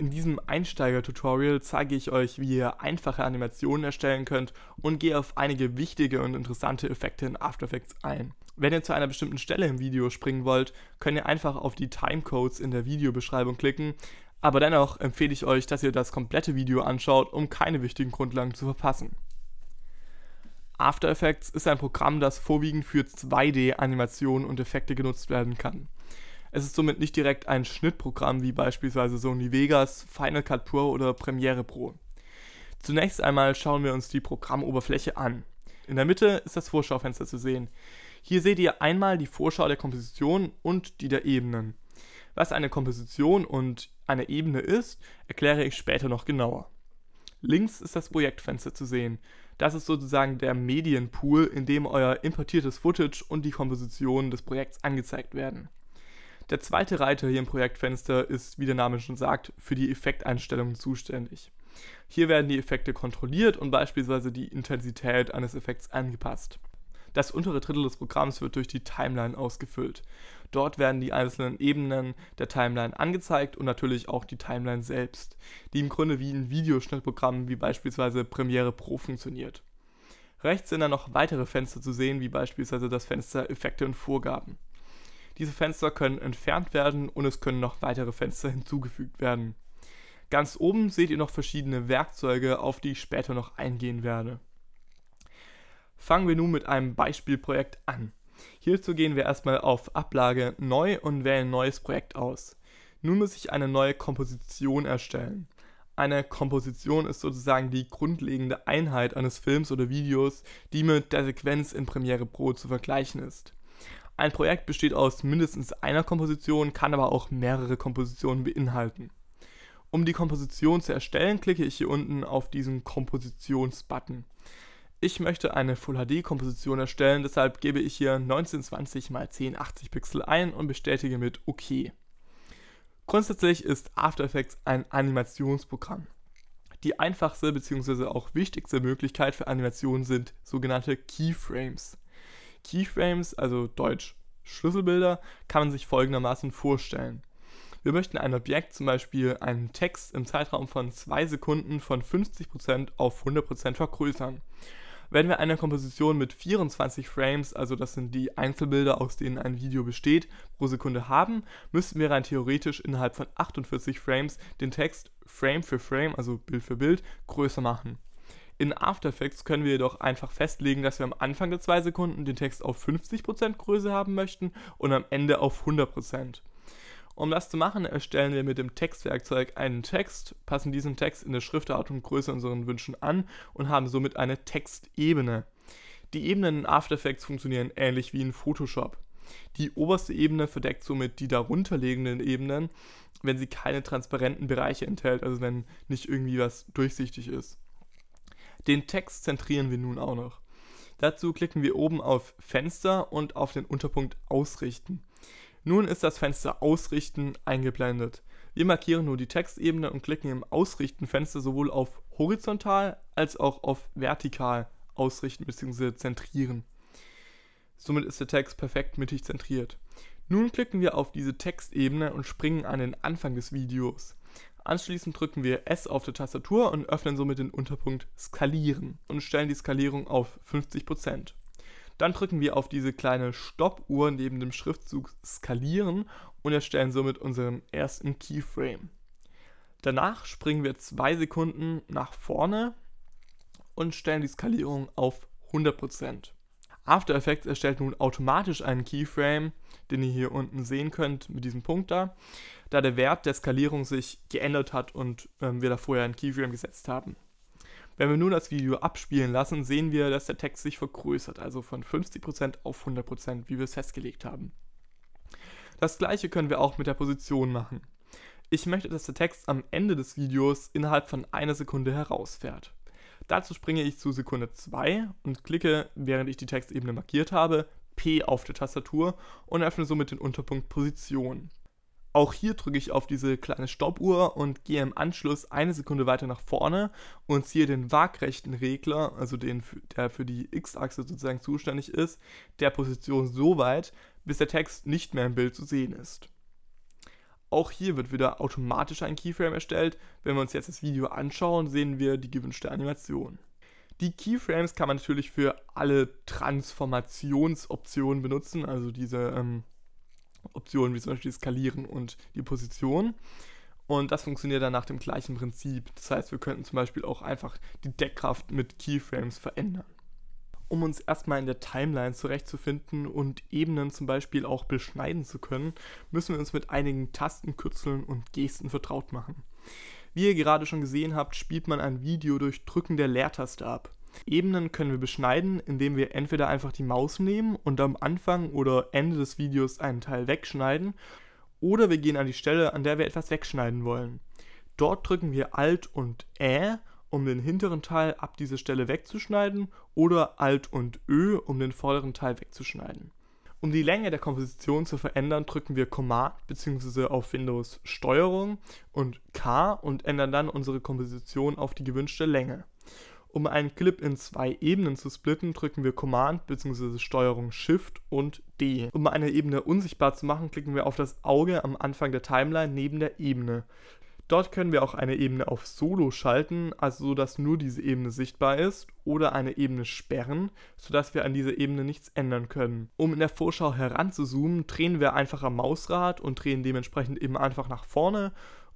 In diesem Einsteiger-Tutorial zeige ich euch, wie ihr einfache Animationen erstellen könnt und gehe auf einige wichtige und interessante Effekte in After Effects ein. Wenn ihr zu einer bestimmten Stelle im Video springen wollt, könnt ihr einfach auf die Timecodes in der Videobeschreibung klicken, aber dennoch empfehle ich euch, dass ihr das komplette Video anschaut, um keine wichtigen Grundlagen zu verpassen. After Effects ist ein Programm, das vorwiegend für 2D-Animationen und Effekte genutzt werden kann. Es ist somit nicht direkt ein Schnittprogramm wie beispielsweise Sony Vegas, Final Cut Pro oder Premiere Pro. Zunächst einmal schauen wir uns die Programmoberfläche an. In der Mitte ist das Vorschaufenster zu sehen. Hier seht ihr einmal die Vorschau der Komposition und die der Ebenen. Was eine Komposition und eine Ebene ist, erkläre ich später noch genauer. Links ist das Projektfenster zu sehen. Das ist sozusagen der Medienpool, in dem euer importiertes Footage und die Komposition des Projekts angezeigt werden. Der zweite Reiter hier im Projektfenster ist, wie der Name schon sagt, für die Effekteinstellungen zuständig. Hier werden die Effekte kontrolliert und beispielsweise die Intensität eines Effekts angepasst. Das untere Drittel des Programms wird durch die Timeline ausgefüllt. Dort werden die einzelnen Ebenen der Timeline angezeigt und natürlich auch die Timeline selbst, die im Grunde wie ein Videoschnittprogramm wie beispielsweise Premiere Pro funktioniert. Rechts sind dann noch weitere Fenster zu sehen, wie beispielsweise das Fenster Effekte und Vorgaben. Diese Fenster können entfernt werden und es können noch weitere Fenster hinzugefügt werden. Ganz oben seht ihr noch verschiedene Werkzeuge, auf die ich später noch eingehen werde. Fangen wir nun mit einem Beispielprojekt an. Hierzu gehen wir erstmal auf Ablage Neu und wählen Neues Projekt aus. Nun muss ich eine neue Komposition erstellen. Eine Komposition ist sozusagen die grundlegende Einheit eines Films oder Videos, die mit der Sequenz in Premiere Pro zu vergleichen ist. Ein Projekt besteht aus mindestens einer Komposition, kann aber auch mehrere Kompositionen beinhalten. Um die Komposition zu erstellen, klicke ich hier unten auf diesen Kompositionsbutton. Ich möchte eine Full HD Komposition erstellen, deshalb gebe ich hier 1920 x 1080 Pixel ein und bestätige mit OK. Grundsätzlich ist After Effects ein Animationsprogramm. Die einfachste bzw. auch wichtigste Möglichkeit für Animationen sind sogenannte Keyframes. Keyframes, also Deutsch Schlüsselbilder, kann man sich folgendermaßen vorstellen. Wir möchten ein Objekt, zum Beispiel einen Text, im Zeitraum von 2 Sekunden von 50% auf 100% vergrößern. Wenn wir eine Komposition mit 24 Frames, also das sind die Einzelbilder, aus denen ein Video besteht, pro Sekunde haben, müssten wir rein theoretisch innerhalb von 48 Frames den Text Frame für Frame, also Bild für Bild, größer machen. In After Effects können wir jedoch einfach festlegen, dass wir am Anfang der 2 Sekunden den Text auf 50% Größe haben möchten und am Ende auf 100%. Um das zu machen, erstellen wir mit dem Textwerkzeug einen Text, passen diesen Text in der Schriftart und Größe unseren Wünschen an und haben somit eine Textebene. Die Ebenen in After Effects funktionieren ähnlich wie in Photoshop. Die oberste Ebene verdeckt somit die darunterliegenden Ebenen, wenn sie keine transparenten Bereiche enthält, also wenn nicht irgendwie was durchsichtig ist. Den Text zentrieren wir nun auch noch. Dazu klicken wir oben auf Fenster und auf den Unterpunkt Ausrichten. Nun ist das Fenster Ausrichten eingeblendet. Wir markieren nur die Textebene und klicken im Ausrichten-Fenster sowohl auf Horizontal als auch auf Vertikal ausrichten bzw. zentrieren. Somit ist der Text perfekt mittig zentriert. Nun klicken wir auf diese Textebene und springen an den Anfang des Videos. Anschließend drücken wir S auf der Tastatur und öffnen somit den Unterpunkt Skalieren und stellen die Skalierung auf 50%. Dann drücken wir auf diese kleine Stoppuhr neben dem Schriftzug Skalieren und erstellen somit unseren ersten Keyframe. Danach springen wir zwei Sekunden nach vorne und stellen die Skalierung auf 100%. After Effects erstellt nun automatisch einen Keyframe, den ihr hier unten sehen könnt mit diesem Punkt da, da der Wert der Skalierung sich geändert hat und ähm, wir da vorher einen Keyframe gesetzt haben. Wenn wir nun das Video abspielen lassen, sehen wir, dass der Text sich vergrößert, also von 50% auf 100%, wie wir es festgelegt haben. Das gleiche können wir auch mit der Position machen. Ich möchte, dass der Text am Ende des Videos innerhalb von einer Sekunde herausfährt. Dazu springe ich zu Sekunde 2 und klicke, während ich die Textebene markiert habe, P auf der Tastatur und öffne somit den Unterpunkt Position. Auch hier drücke ich auf diese kleine Stoppuhr und gehe im Anschluss eine Sekunde weiter nach vorne und ziehe den waagrechten Regler, also den, der für die X-Achse sozusagen zuständig ist, der Position so weit, bis der Text nicht mehr im Bild zu sehen ist. Auch hier wird wieder automatisch ein Keyframe erstellt. Wenn wir uns jetzt das Video anschauen, sehen wir die gewünschte Animation. Die Keyframes kann man natürlich für alle Transformationsoptionen benutzen, also diese ähm, Optionen wie zum Beispiel Skalieren und die Position. Und das funktioniert dann nach dem gleichen Prinzip. Das heißt, wir könnten zum Beispiel auch einfach die Deckkraft mit Keyframes verändern um uns erstmal in der Timeline zurechtzufinden und Ebenen zum Beispiel auch beschneiden zu können, müssen wir uns mit einigen Tastenkürzeln und Gesten vertraut machen. Wie ihr gerade schon gesehen habt, spielt man ein Video durch Drücken der Leertaste ab. Ebenen können wir beschneiden, indem wir entweder einfach die Maus nehmen und am Anfang oder Ende des Videos einen Teil wegschneiden, oder wir gehen an die Stelle, an der wir etwas wegschneiden wollen. Dort drücken wir Alt und Ä um den hinteren Teil ab dieser Stelle wegzuschneiden oder Alt und Ö, um den vorderen Teil wegzuschneiden. Um die Länge der Komposition zu verändern, drücken wir Command bzw. auf Windows Steuerung und K und ändern dann unsere Komposition auf die gewünschte Länge. Um einen Clip in zwei Ebenen zu splitten, drücken wir Command bzw. Steuerung Shift und D. Um eine Ebene unsichtbar zu machen, klicken wir auf das Auge am Anfang der Timeline neben der Ebene. Dort können wir auch eine Ebene auf Solo schalten, also so dass nur diese Ebene sichtbar ist, oder eine Ebene sperren, sodass wir an dieser Ebene nichts ändern können. Um in der Vorschau heranzuzoomen, drehen wir einfach am Mausrad und drehen dementsprechend eben einfach nach vorne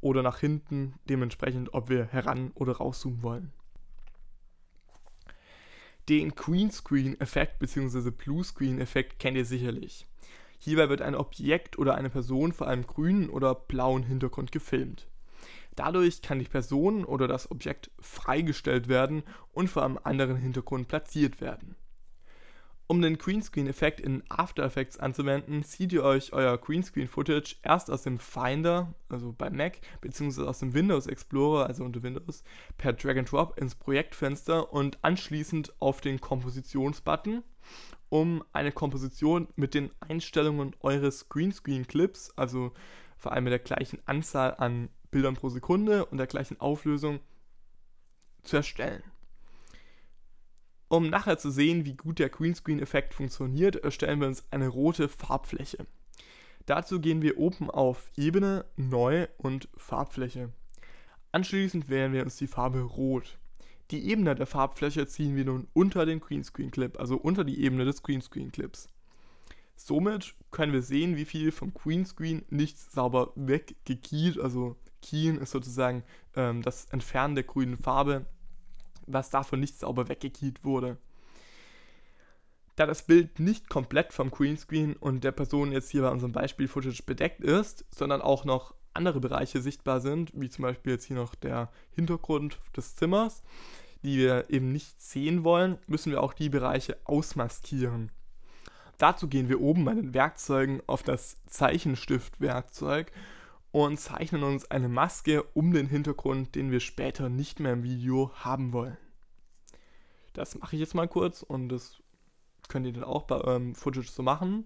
oder nach hinten, dementsprechend ob wir heran oder rauszoomen wollen. Den Greenscreen-Effekt bzw. Bluescreen-Effekt kennt ihr sicherlich. Hierbei wird ein Objekt oder eine Person vor einem grünen oder blauen Hintergrund gefilmt. Dadurch kann die Person oder das Objekt freigestellt werden und vor einem anderen Hintergrund platziert werden. Um den Greenscreen-Effekt in After Effects anzuwenden, zieht ihr euch euer Greenscreen-Footage erst aus dem Finder, also bei Mac, beziehungsweise aus dem Windows Explorer, also unter Windows, per Drag and Drop ins Projektfenster und anschließend auf den Kompositionsbutton, um eine Komposition mit den Einstellungen eures Greenscreen-Clips, also vor allem mit der gleichen Anzahl an Bildern pro Sekunde und der gleichen Auflösung zu erstellen. Um nachher zu sehen, wie gut der Greenscreen-Effekt funktioniert, erstellen wir uns eine rote Farbfläche. Dazu gehen wir oben auf Ebene, Neu und Farbfläche. Anschließend wählen wir uns die Farbe Rot. Die Ebene der Farbfläche ziehen wir nun unter den Greenscreen Clip, also unter die Ebene des Greenscreen Clips. Somit können wir sehen, wie viel vom Greenscreen nicht sauber weggekeyt, also Kien ist sozusagen ähm, das Entfernen der grünen Farbe, was davon nicht sauber weggekiet wurde. Da das Bild nicht komplett vom Greenscreen und der Person jetzt hier bei unserem Beispiel-Footage bedeckt ist, sondern auch noch andere Bereiche sichtbar sind, wie zum Beispiel jetzt hier noch der Hintergrund des Zimmers, die wir eben nicht sehen wollen, müssen wir auch die Bereiche ausmaskieren. Dazu gehen wir oben bei den Werkzeugen auf das Zeichenstift-Werkzeug und zeichnen uns eine Maske um den Hintergrund, den wir später nicht mehr im Video haben wollen. Das mache ich jetzt mal kurz und das könnt ihr dann auch bei eurem Footage so machen.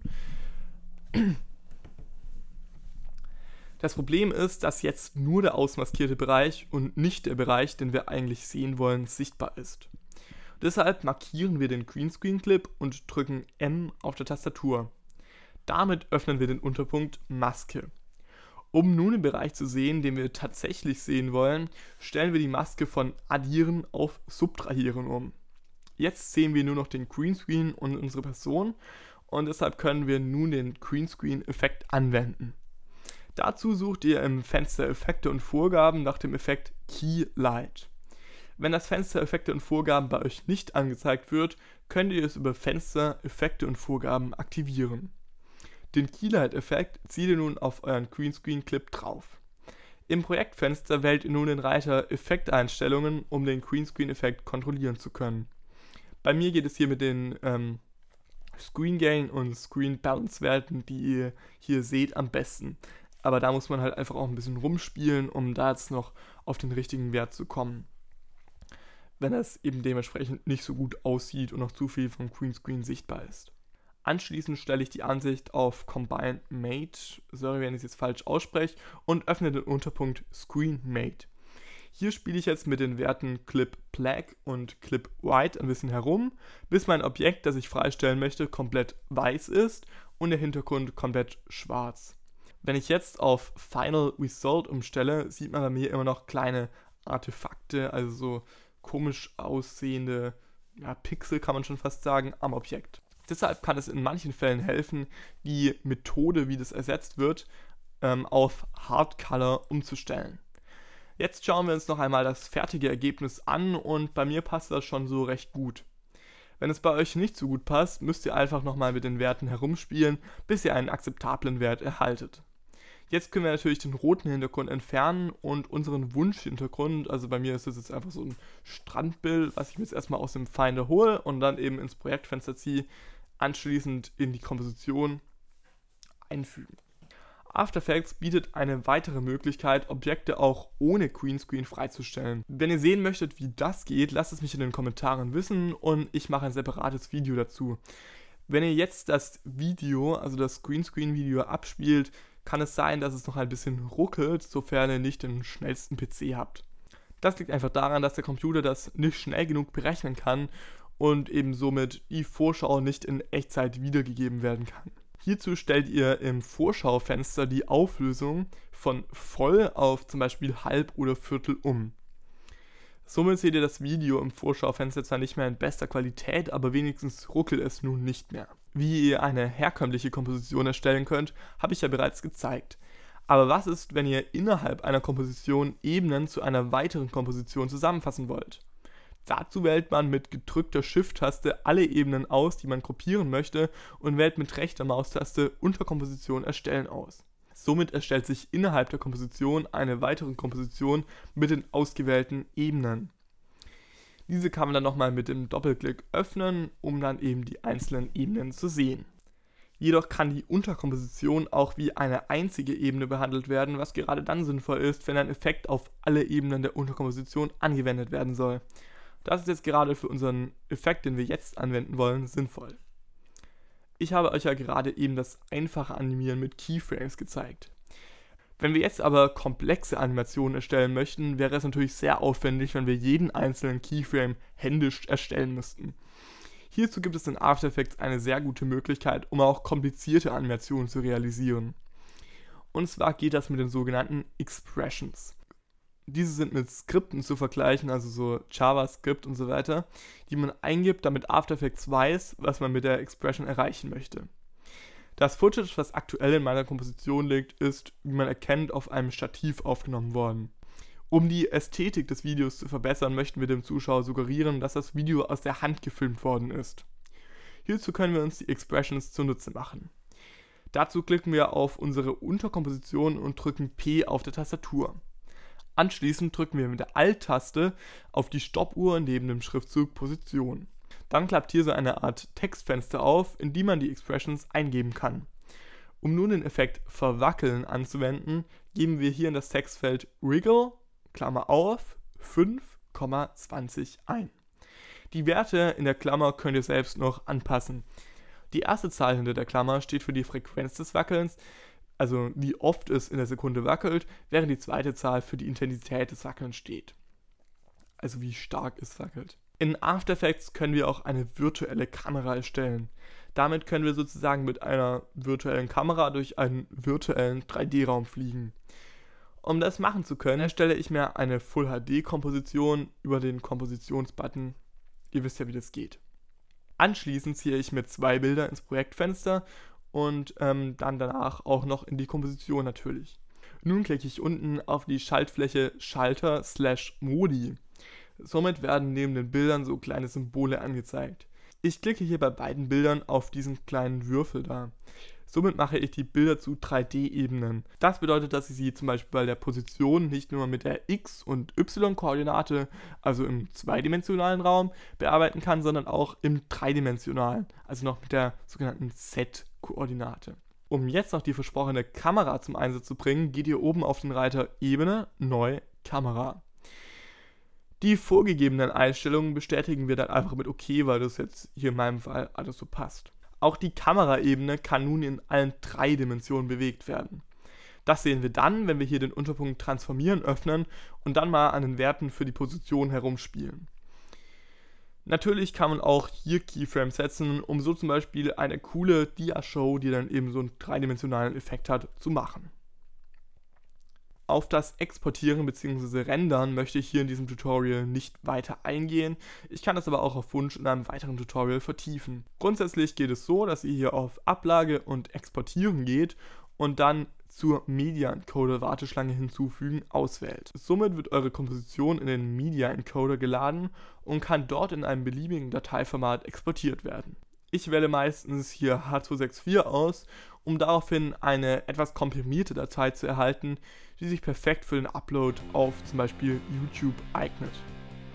Das Problem ist, dass jetzt nur der ausmaskierte Bereich und nicht der Bereich, den wir eigentlich sehen wollen, sichtbar ist. Deshalb markieren wir den Greenscreen-Clip und drücken M auf der Tastatur. Damit öffnen wir den Unterpunkt Maske. Um nun den Bereich zu sehen, den wir tatsächlich sehen wollen, stellen wir die Maske von Addieren auf Subtrahieren um. Jetzt sehen wir nur noch den Greenscreen und unsere Person und deshalb können wir nun den Greenscreen-Effekt anwenden. Dazu sucht ihr im Fenster Effekte und Vorgaben nach dem Effekt Key Light. Wenn das Fenster Effekte und Vorgaben bei euch nicht angezeigt wird, könnt ihr es über Fenster Effekte und Vorgaben aktivieren. Den Keylight-Effekt zieht ihr nun auf euren Greenscreen-Clip drauf. Im Projektfenster wählt ihr nun den Reiter Effekteinstellungen, um den Greenscreen-Effekt kontrollieren zu können. Bei mir geht es hier mit den ähm, Screen Gain und Screen Balance Werten, die ihr hier seht, am besten. Aber da muss man halt einfach auch ein bisschen rumspielen, um da jetzt noch auf den richtigen Wert zu kommen. Wenn es eben dementsprechend nicht so gut aussieht und noch zu viel vom Greenscreen sichtbar ist. Anschließend stelle ich die Ansicht auf Combined Mate, sorry, wenn ich es jetzt falsch ausspreche, und öffne den Unterpunkt Screen Mate. Hier spiele ich jetzt mit den Werten Clip Black und Clip White ein bisschen herum, bis mein Objekt, das ich freistellen möchte, komplett weiß ist und der Hintergrund komplett schwarz. Wenn ich jetzt auf Final Result umstelle, sieht man bei mir immer noch kleine Artefakte, also so komisch aussehende ja, Pixel kann man schon fast sagen, am Objekt. Deshalb kann es in manchen Fällen helfen, die Methode, wie das ersetzt wird, ähm, auf Hard Color umzustellen. Jetzt schauen wir uns noch einmal das fertige Ergebnis an und bei mir passt das schon so recht gut. Wenn es bei euch nicht so gut passt, müsst ihr einfach nochmal mit den Werten herumspielen, bis ihr einen akzeptablen Wert erhaltet. Jetzt können wir natürlich den roten Hintergrund entfernen und unseren Wunschhintergrund, also bei mir ist das jetzt einfach so ein Strandbild, was ich mir jetzt erstmal aus dem Finder hole und dann eben ins Projektfenster ziehe, anschließend in die Komposition einfügen. After Effects bietet eine weitere Möglichkeit, Objekte auch ohne Greenscreen freizustellen. Wenn ihr sehen möchtet, wie das geht, lasst es mich in den Kommentaren wissen und ich mache ein separates Video dazu. Wenn ihr jetzt das Video, also das Greenscreen-Video abspielt, kann es sein, dass es noch ein bisschen ruckelt, sofern ihr nicht den schnellsten PC habt. Das liegt einfach daran, dass der Computer das nicht schnell genug berechnen kann und eben somit die Vorschau nicht in Echtzeit wiedergegeben werden kann. Hierzu stellt ihr im Vorschaufenster die Auflösung von voll auf zum Beispiel halb oder Viertel um. Somit seht ihr das Video im Vorschaufenster zwar nicht mehr in bester Qualität, aber wenigstens ruckelt es nun nicht mehr. Wie ihr eine herkömmliche Komposition erstellen könnt, habe ich ja bereits gezeigt. Aber was ist, wenn ihr innerhalb einer Komposition Ebenen zu einer weiteren Komposition zusammenfassen wollt? Dazu wählt man mit gedrückter Shift-Taste alle Ebenen aus, die man gruppieren möchte und wählt mit rechter Maustaste Unterkomposition erstellen aus. Somit erstellt sich innerhalb der Komposition eine weitere Komposition mit den ausgewählten Ebenen. Diese kann man dann nochmal mit dem Doppelklick öffnen, um dann eben die einzelnen Ebenen zu sehen. Jedoch kann die Unterkomposition auch wie eine einzige Ebene behandelt werden, was gerade dann sinnvoll ist, wenn ein Effekt auf alle Ebenen der Unterkomposition angewendet werden soll. Das ist jetzt gerade für unseren Effekt, den wir jetzt anwenden wollen, sinnvoll. Ich habe euch ja gerade eben das einfache Animieren mit Keyframes gezeigt. Wenn wir jetzt aber komplexe Animationen erstellen möchten, wäre es natürlich sehr aufwendig, wenn wir jeden einzelnen Keyframe händisch erstellen müssten. Hierzu gibt es in After Effects eine sehr gute Möglichkeit, um auch komplizierte Animationen zu realisieren. Und zwar geht das mit den sogenannten Expressions diese sind mit Skripten zu vergleichen, also so JavaScript und so weiter, die man eingibt, damit After Effects weiß, was man mit der Expression erreichen möchte. Das Footage, was aktuell in meiner Komposition liegt, ist, wie man erkennt, auf einem Stativ aufgenommen worden. Um die Ästhetik des Videos zu verbessern, möchten wir dem Zuschauer suggerieren, dass das Video aus der Hand gefilmt worden ist. Hierzu können wir uns die Expressions zunutze machen. Dazu klicken wir auf unsere Unterkomposition und drücken P auf der Tastatur. Anschließend drücken wir mit der Alt-Taste auf die Stoppuhr neben dem Schriftzug Position. Dann klappt hier so eine Art Textfenster auf, in die man die Expressions eingeben kann. Um nun den Effekt verwackeln anzuwenden, geben wir hier in das Textfeld wriggle, Klammer auf, 5,20 ein. Die Werte in der Klammer könnt ihr selbst noch anpassen. Die erste Zahl hinter der Klammer steht für die Frequenz des Wackelns, also wie oft es in der Sekunde wackelt, während die zweite Zahl für die Intensität des Wackelns steht. Also wie stark es wackelt. In After Effects können wir auch eine virtuelle Kamera erstellen. Damit können wir sozusagen mit einer virtuellen Kamera durch einen virtuellen 3D-Raum fliegen. Um das machen zu können, erstelle ich mir eine Full HD-Komposition über den Kompositionsbutton. Ihr wisst ja, wie das geht. Anschließend ziehe ich mir zwei Bilder ins Projektfenster und ähm, dann danach auch noch in die Komposition natürlich. Nun klicke ich unten auf die Schaltfläche Schalter Modi. Somit werden neben den Bildern so kleine Symbole angezeigt. Ich klicke hier bei beiden Bildern auf diesen kleinen Würfel da. Somit mache ich die Bilder zu 3D-Ebenen. Das bedeutet, dass ich sie zum Beispiel bei der Position nicht nur mit der X- und Y-Koordinate, also im zweidimensionalen Raum, bearbeiten kann, sondern auch im dreidimensionalen, also noch mit der sogenannten Z-Koordinate. Koordinate. Um jetzt noch die versprochene Kamera zum Einsatz zu bringen, geht ihr oben auf den Reiter Ebene, Neu, Kamera. Die vorgegebenen Einstellungen bestätigen wir dann einfach mit OK, weil das jetzt hier in meinem Fall alles so passt. Auch die Kameraebene kann nun in allen drei Dimensionen bewegt werden. Das sehen wir dann, wenn wir hier den Unterpunkt Transformieren öffnen und dann mal an den Werten für die Position herumspielen. Natürlich kann man auch hier Keyframes setzen, um so zum Beispiel eine coole Dia-Show, die dann eben so einen dreidimensionalen Effekt hat, zu machen. Auf das Exportieren bzw. Rendern möchte ich hier in diesem Tutorial nicht weiter eingehen. Ich kann das aber auch auf Wunsch in einem weiteren Tutorial vertiefen. Grundsätzlich geht es so, dass ihr hier auf Ablage und Exportieren geht und dann zur Media Encoder Warteschlange hinzufügen auswählt. Somit wird eure Komposition in den Media Encoder geladen und kann dort in einem beliebigen Dateiformat exportiert werden. Ich wähle meistens hier H264 aus, um daraufhin eine etwas komprimierte Datei zu erhalten, die sich perfekt für den Upload auf zum Beispiel YouTube eignet.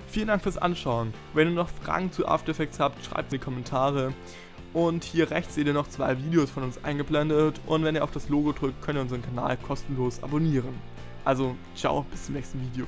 Vielen Dank fürs Anschauen. Wenn ihr noch Fragen zu After Effects habt, schreibt sie in die Kommentare. Und hier rechts seht ihr noch zwei Videos von uns eingeblendet und wenn ihr auf das Logo drückt, könnt ihr unseren Kanal kostenlos abonnieren. Also, ciao, bis zum nächsten Video.